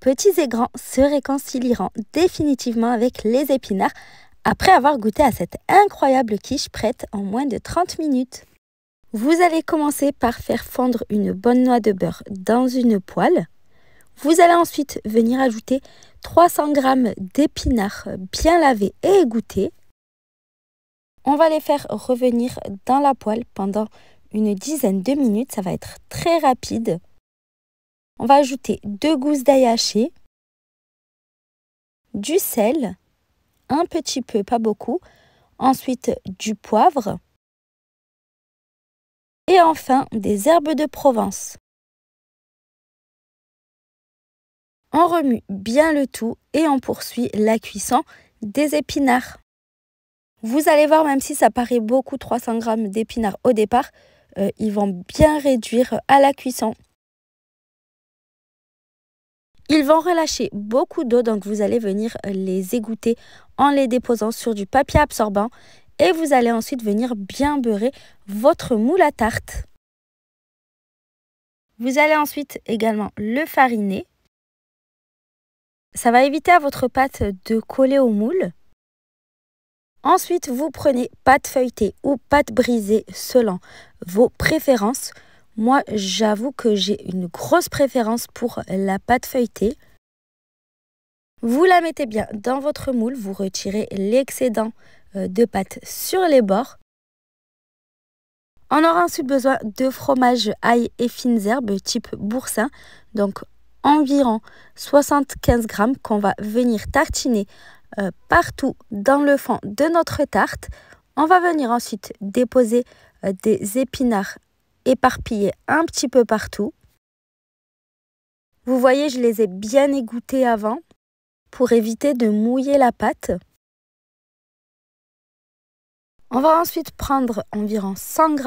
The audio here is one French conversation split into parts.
petits et grands se réconcilieront définitivement avec les épinards après avoir goûté à cette incroyable quiche prête en moins de 30 minutes. Vous allez commencer par faire fondre une bonne noix de beurre dans une poêle. Vous allez ensuite venir ajouter 300 g d'épinards bien lavés et égouttés. On va les faire revenir dans la poêle pendant une dizaine de minutes. Ça va être très rapide. On va ajouter deux gousses d'ail haché, du sel, un petit peu, pas beaucoup, ensuite du poivre et enfin des herbes de Provence. On remue bien le tout et on poursuit la cuisson des épinards. Vous allez voir, même si ça paraît beaucoup 300 g d'épinards au départ, euh, ils vont bien réduire à la cuisson. Ils vont relâcher beaucoup d'eau, donc vous allez venir euh, les égoutter en les déposant sur du papier absorbant et vous allez ensuite venir bien beurrer votre moule à tarte. Vous allez ensuite également le fariner. Ça va éviter à votre pâte de coller au moule. Ensuite, vous prenez pâte feuilletée ou pâte brisée selon vos préférences. Moi, j'avoue que j'ai une grosse préférence pour la pâte feuilletée. Vous la mettez bien dans votre moule, vous retirez l'excédent euh, de pâte sur les bords. On aura ensuite besoin de fromage ail et fines herbes type boursin, donc environ 75 grammes qu'on va venir tartiner euh, partout dans le fond de notre tarte. On va venir ensuite déposer euh, des épinards éparpiller un petit peu partout. Vous voyez, je les ai bien égouttés avant pour éviter de mouiller la pâte. On va ensuite prendre environ 100 g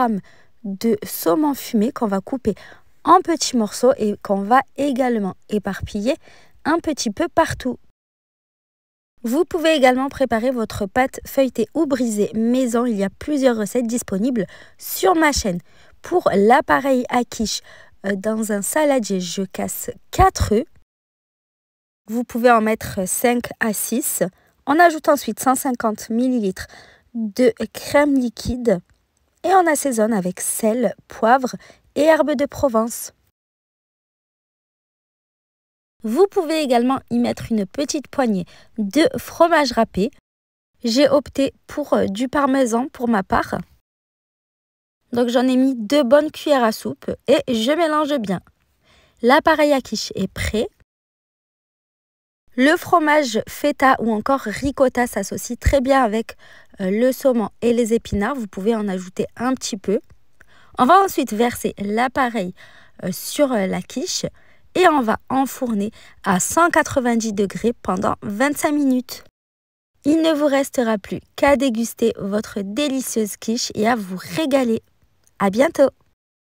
de saumon fumé qu'on va couper en petits morceaux et qu'on va également éparpiller un petit peu partout. Vous pouvez également préparer votre pâte feuilletée ou brisée maison. Il y a plusieurs recettes disponibles sur ma chaîne. Pour l'appareil à quiche dans un saladier, je casse 4 œufs. Vous pouvez en mettre 5 à 6. On ajoute ensuite 150 ml de crème liquide et on assaisonne avec sel, poivre et herbes de Provence. Vous pouvez également y mettre une petite poignée de fromage râpé. J'ai opté pour euh, du parmesan pour ma part. Donc j'en ai mis deux bonnes cuillères à soupe et je mélange bien. L'appareil à quiche est prêt. Le fromage feta ou encore ricotta s'associe très bien avec euh, le saumon et les épinards. Vous pouvez en ajouter un petit peu. On va ensuite verser l'appareil euh, sur euh, la quiche et on va enfourner à 190 degrés pendant 25 minutes. Il ne vous restera plus qu'à déguster votre délicieuse quiche et à vous régaler. À bientôt